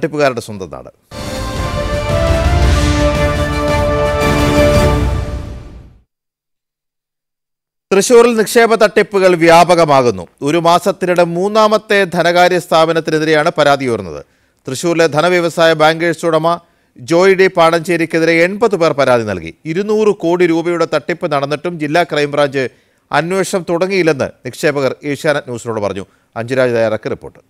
തട്ടിപ്പുകാരുടെ സ്വന്തം നാട് തൃശൂരിൽ നിക്ഷേപ തട്ടിപ്പുകൾ വ്യാപകമാകുന്നു ഒരു മാസത്തിനിടെ മൂന്നാമത്തെ ധനകാര്യ സ്ഥാപനത്തിനെതിരെയാണ് പരാതി ഉയർന്നത് തൃശൂരിലെ ധനവ്യവസായ ബാങ്കേഴ്സ് ഉടമ ജോയ് ഡി പാടഞ്ചേരിക്കെതിരെ എൺപത് പേർ പരാതി നൽകി ഇരുന്നൂറ് കോടി രൂപയുടെ തട്ടിപ്പ് നടന്നിട്ടും ജില്ലാ ക്രൈംബ്രാഞ്ച് അന്വേഷണം തുടങ്ങിയില്ലെന്ന് നിക്ഷേപകർ ഏഷ്യാനെറ്റ് ന്യൂസിനോട് പറഞ്ഞു അഞ്ചുരാജ് തയ്യാറാക്കി റിപ്പോർട്ട്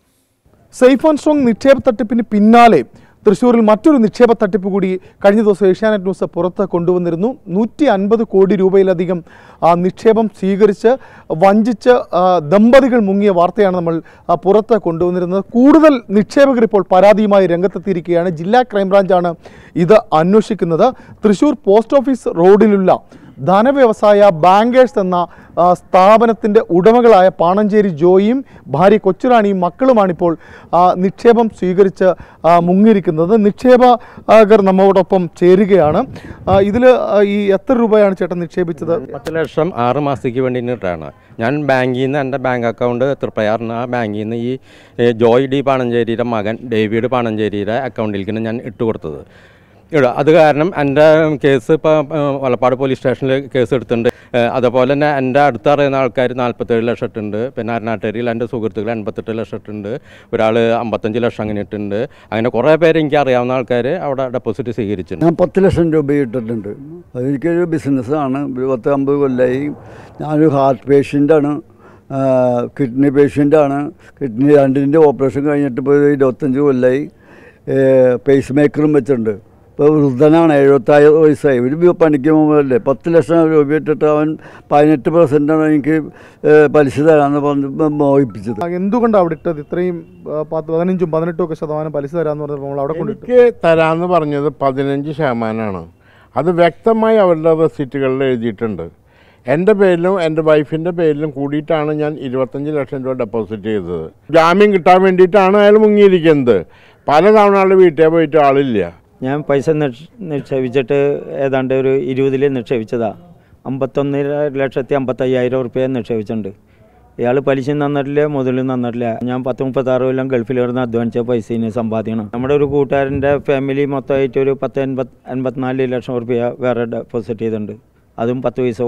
സേഫ് ആൻഡ് സ്ട്രോങ് നിക്ഷേപ തട്ടിപ്പിന് പിന്നാലെ തൃശ്ശൂരിൽ മറ്റൊരു നിക്ഷേപ തട്ടിപ്പ് കൂടി കഴിഞ്ഞ ദിവസം ഏഷ്യാനെറ്റ് ന്യൂസ് പുറത്ത് കൊണ്ടുവന്നിരുന്നു നൂറ്റി അൻപത് കോടി രൂപയിലധികം ആ നിക്ഷേപം സ്വീകരിച്ച് വഞ്ചിച്ച് ദമ്പതികൾ മുങ്ങിയ വാർത്തയാണ് നമ്മൾ പുറത്ത് കൊണ്ടുവന്നിരുന്നത് കൂടുതൽ നിക്ഷേപകർ ഇപ്പോൾ പരാതിയുമായി രംഗത്തെത്തിയിരിക്കുകയാണ് ജില്ലാ ക്രൈംബ്രാഞ്ചാണ് ഇത് അന്വേഷിക്കുന്നത് തൃശ്ശൂർ പോസ്റ്റ് ഓഫീസ് റോഡിലുള്ള ധനവ്യവസായ ബാങ്കേഴ്സ് എന്ന സ്ഥാപനത്തിൻ്റെ ഉടമകളായ പാണഞ്ചേരി ജോയിയും ഭാര്യ കൊച്ചുറാണിയും മക്കളുമാണിപ്പോൾ നിക്ഷേപം സ്വീകരിച്ച് മുങ്ങിയിരിക്കുന്നത് നിക്ഷേപകർ നമ്മോടൊപ്പം ചേരുകയാണ് ഇതിൽ ഈ എത്ര രൂപയാണ് ചേട്ടൻ നിക്ഷേപിച്ചത് പത്ത് ലക്ഷം ആറ് മാസത്തേക്ക് വേണ്ടിയിട്ടാണ് ഞാൻ ബാങ്കിൽ നിന്ന് എൻ്റെ ബാങ്ക് അക്കൗണ്ട് തൃപ്പയാറിന് ആ ബാങ്കിൽ നിന്ന് ഈ ജോയ് ഡി പാണഞ്ചേരിയുടെ മകൻ ഡേവിഡ് പാണഞ്ചേരിയുടെ അക്കൗണ്ടിലേക്കാണ് ഞാൻ ഇട്ട് കൊടുത്തത് ഇടാം അത് കാരണം എൻ്റെ കേസ് ഇപ്പോൾ വലപ്പാട് പോലീസ് സ്റ്റേഷനിൽ കേസ് എടുത്തിട്ടുണ്ട് അതുപോലെ തന്നെ എൻ്റെ അടുത്ത് അറിയുന്ന ആൾക്കാർ നാൽപ്പത്തേഴ് ലക്ഷം ഇട്ടുണ്ട് പിന്നെ അരുണാട്ടേരിയിൽ എൻ്റെ സുഹൃത്തുക്കൾ എൺപത്തെട്ട് ലക്ഷം ഇട്ടുണ്ട് ഒരാൾ അമ്പത്തഞ്ച് ലക്ഷം അങ്ങനെ ഇട്ടുണ്ട് അങ്ങനെ കുറേ പേര് എനിക്ക് അറിയാവുന്ന ആൾക്കാർ അവിടെ ഡെപ്പോസിറ്റ് സ്വീകരിച്ചിട്ടുണ്ട് ഞാൻ പത്ത് ലക്ഷം രൂപ ഇട്ടിട്ടുണ്ട് അതെനിക്കൊരു ബിസിനസ്സാണ് ഒരു പത്ത് അമ്പത് കൊല്ലമായി ഞാനൊരു ഹാർട്ട് പേഷ്യൻ്റാണ് കിഡ്നി പേഷ്യൻ്റാണ് കിഡ്നി രണ്ടിൻ്റെ ഓപ്പറേഷൻ കഴിഞ്ഞിട്ട് ഇപ്പോൾ ഇരുപത്തഞ്ച് കൊല്ലമായി പേസ് മേക്കറും വെച്ചിട്ടുണ്ട് ഇപ്പോൾ വൃദ്ധനാണ് എഴുപത്തായ വയസ്സായി ഒരു പണിക്ക് മുമ്പല്ലേ പത്ത് ലക്ഷം രൂപ ഇട്ടിട്ട് അവൻ പതിനെട്ട് പെർസെൻറ്റാണ് എനിക്ക് പലിശ തരാമെന്ന് പറഞ്ഞ് മോഹിപ്പിച്ചത് എന്തുകൊണ്ടാണ് അവിടെ ഇട്ടത് ഇത്രയും പത്ത് പതിനഞ്ചും പതിനെട്ടും ഒക്കെ ശതമാനം പലിശ തരാമെന്ന് പറഞ്ഞപ്പോൾ നമ്മൾ അവിടെ എനിക്ക് തരാമെന്ന് പറഞ്ഞത് പതിനഞ്ച് ശതമാനമാണ് അത് വ്യക്തമായി അവരുടെ റെസിറ്റുകളിൽ എഴുതിയിട്ടുണ്ട് എൻ്റെ പേരിലും എൻ്റെ വൈഫിൻ്റെ പേരിലും കൂടിയിട്ടാണ് ഞാൻ ഇരുപത്തഞ്ച് ലക്ഷം രൂപ ഡെപ്പോസിറ്റ് ചെയ്തത് ജാമ്യം കിട്ടാൻ വേണ്ടിയിട്ടാണ് അയാൾ മുങ്ങിയിരിക്കുന്നത് പല തവണ ആളുടെ വീട്ടിൽ പോയിട്ട് ആളില്ല ഞാൻ പൈസ നിക്ഷേപിച്ചിട്ട് ഏതാണ്ട് ഒരു ഇരുപതിൽ നിക്ഷേപിച്ചതാണ് അമ്പത്തൊന്ന് ലക്ഷത്തി അമ്പത്തയ്യായിരം റുപ്യ നിക്ഷേപിച്ചിട്ടുണ്ട് ഇയാൾ പലിശയും തന്നിട്ടില്ല മുതലും തന്നിട്ടില്ല ഞാൻ പത്ത് മുപ്പത്താറ് കൊല്ലം ഗൾഫിൽ വരുന്ന അധ്വാനിച്ച പൈസയിന് സമ്പാദിക്കണം നമ്മുടെ ഒരു കൂട്ടുകാരൻ്റെ ഫാമിലി മൊത്തമായിട്ട് ഒരു പത്ത് എൺപത് എൺപത്തിനാല് ലക്ഷം റുപ്യ വേറെ ഡെപ്പോസിറ്റ് ചെയ്തിട്ടുണ്ട് അതും പത്ത് പൈസ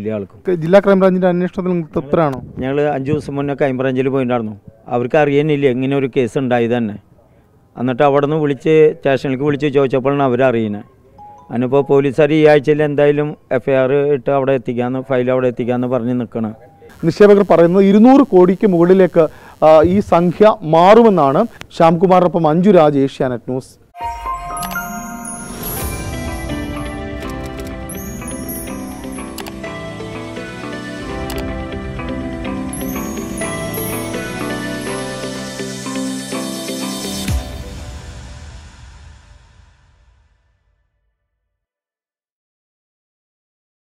ഇല്ല ആൾക്ക് ജില്ലാ ക്രൈംബ്രാഞ്ചിൻ്റെ അന്വേഷണത്തിൽ തൃപ്തരാണോ ഞങ്ങൾ അഞ്ച് ദിവസം മുന്നേ ക്രൈംബ്രാഞ്ചിൽ പോയിട്ടുണ്ടായിരുന്നു അവർക്ക് അറിയാനില്ല ഇങ്ങനെ ഒരു കേസ് ഉണ്ടായി തന്നെ എന്നിട്ട് അവിടെ നിന്ന് വിളിച്ച് സ്റ്റേഷനിലേക്ക് വിളിച്ച് ചോദിച്ചപ്പോഴാണ് അവരറിയുന്നത് അതിനിപ്പോൾ പോലീസുകാർ ഈ ആഴ്ചയിൽ എന്തായാലും എഫ് ഐ ആർ ഇട്ട് അവിടെ എത്തിക്കാന്ന് ഫയൽ അവിടെ എത്തിക്കാന്ന് പറഞ്ഞ് നിൽക്കണം നിക്ഷേപകർ പറയുന്നത് ഇരുന്നൂറ് കോടിക്ക് മുകളിലേക്ക് ഈ സംഖ്യ മാറുമെന്നാണ് ശ്യാംകുമാറിനൊപ്പം അഞ്ജു രാജ് ഏഷ്യാനെറ്റ് ന്യൂസ്